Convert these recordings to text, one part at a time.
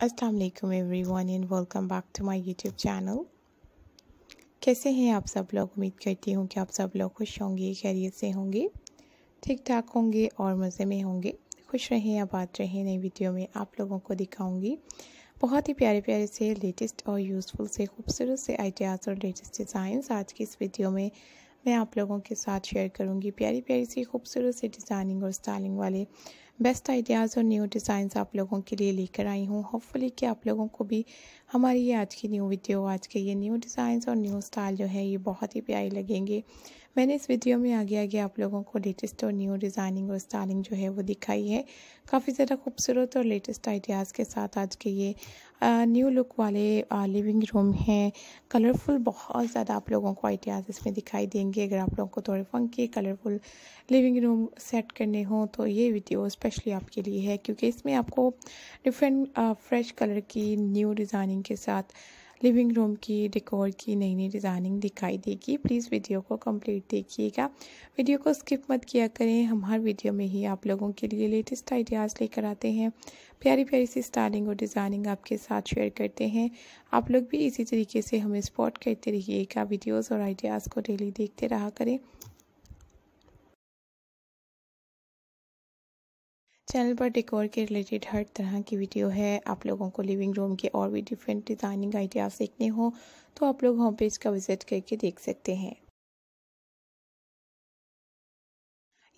Aslam everyone and welcome back to my YouTube channel कैसे हैं आप सब लोग उम्मीद करती हूँ कि आप सब लोग खुश होंगे खैरियत से होंगे ठीक ठाक होंगे और मज़े में होंगे खुश रहें आबाद रहें नई वीडियो में आप लोगों को दिखाऊंगी बहुत ही प्यारे प्यारे से लेटेस्ट और यूज़फुल से खूबसूरत से आइडियाज़ और लेटेस्ट डिज़ाइन आज की इस वीडियो में मैं आप लोगों के साथ शेयर करूँगी प्यारी प्यारी सी खूबसूरत से डिज़ाइनिंग और स्टाइलिंग वाले बेस्ट आइडियाज़ और न्यू डिज़ाइंस आप लोगों के लिए लेकर आई हूँ होपफुली कि आप लोगों को भी हमारी ये आज की न्यू वीडियो आज के ये न्यू डिज़ाइंस और न्यू स्टाइल जो है ये बहुत ही प्यारी लगेंगे मैंने इस वीडियो में आगे आगे आप लोगों को लेटेस्ट और न्यू डिज़ाइनिंग और स्टाइलिंग जो है वो दिखाई है काफ़ी ज़्यादा खूबसूरत और लेटेस्ट आइडियाज़ के साथ आज के ये न्यू लुक वाले आ, लिविंग रूम हैं कलरफुल बहुत ज़्यादा आप लोगों को आइडियाज़ इसमें दिखाई देंगे अगर आप लोगों को थोड़े funky colourful living room set करने हों तो ये वीडियो स्पेशली आपके लिए है क्योंकि इसमें आपको डिफरेंट फ्रेश कलर की न्यू डिज़ाइनिंग डिज़ाइनिंग के साथ लिविंग रूम की डेकोर की नई नई डिज़ाइनिंग दिखाई देगी प्लीज़ वीडियो को कंप्लीट देखिएगा वीडियो को स्किप मत किया करें हम हर वीडियो में ही आप लोगों के लिए लेटेस्ट आइडियाज़ लेकर आते हैं प्यारी प्यारी सी स्टाइलिंग और डिज़ाइनिंग आपके साथ शेयर करते हैं आप लोग भी इसी तरीके से हमें सपोर्ट करते रहिएगा वीडियोज़ और आइडियाज़ को डेली देखते रहा करें चैनल पर डेकोर के रिलेटेड हर तरह की वीडियो है आप लोगों को लिविंग रूम के और भी डिफरेंट डिज़ाइनिंग आइडियाज सीखने हो तो आप लोग होम पेज का विजिट करके देख सकते हैं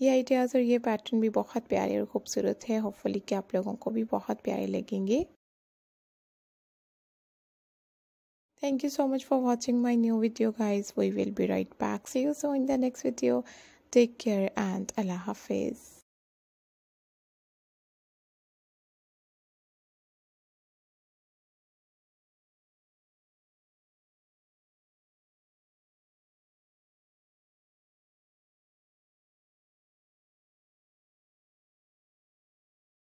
ये आइडियाज़ और ये पैटर्न भी बहुत प्यारे और ख़ूबसूरत है होपफुली कि आप लोगों को भी बहुत प्यारे लगेंगे thank you so much for watching my new video guys we will be right back see you so in the next video take care and अल्लाह हाफिज़